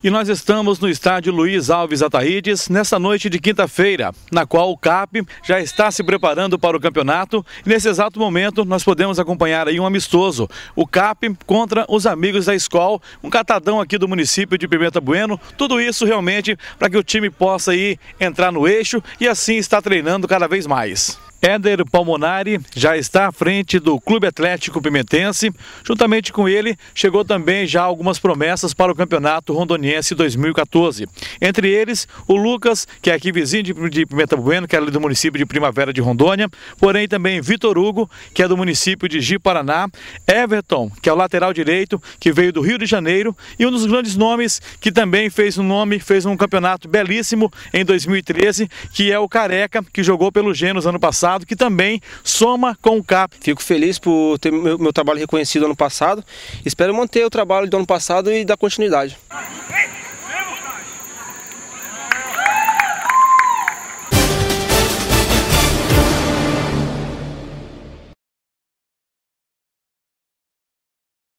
E nós estamos no estádio Luiz Alves Ataídes nessa noite de quinta-feira, na qual o CAP já está se preparando para o campeonato. E nesse exato momento nós podemos acompanhar aí um amistoso, o CAP contra os amigos da escola, um catadão aqui do município de Pimenta Bueno. Tudo isso realmente para que o time possa aí entrar no eixo e assim estar treinando cada vez mais. Éder Palmonari já está à frente do Clube Atlético Pimentense. Juntamente com ele, chegou também já algumas promessas para o Campeonato Rondoniense 2014. Entre eles, o Lucas, que é aqui vizinho de Pimenta Bueno, que é ali do município de Primavera de Rondônia. Porém, também Vitor Hugo, que é do município de Ji Paraná. Everton, que é o lateral direito, que veio do Rio de Janeiro. E um dos grandes nomes que também fez um nome, fez um campeonato belíssimo em 2013, que é o Careca, que jogou pelo Genos ano passado passado, que também soma com o CAP. Fico feliz por ter meu, meu trabalho reconhecido ano passado. Espero manter o trabalho do ano passado e dar continuidade.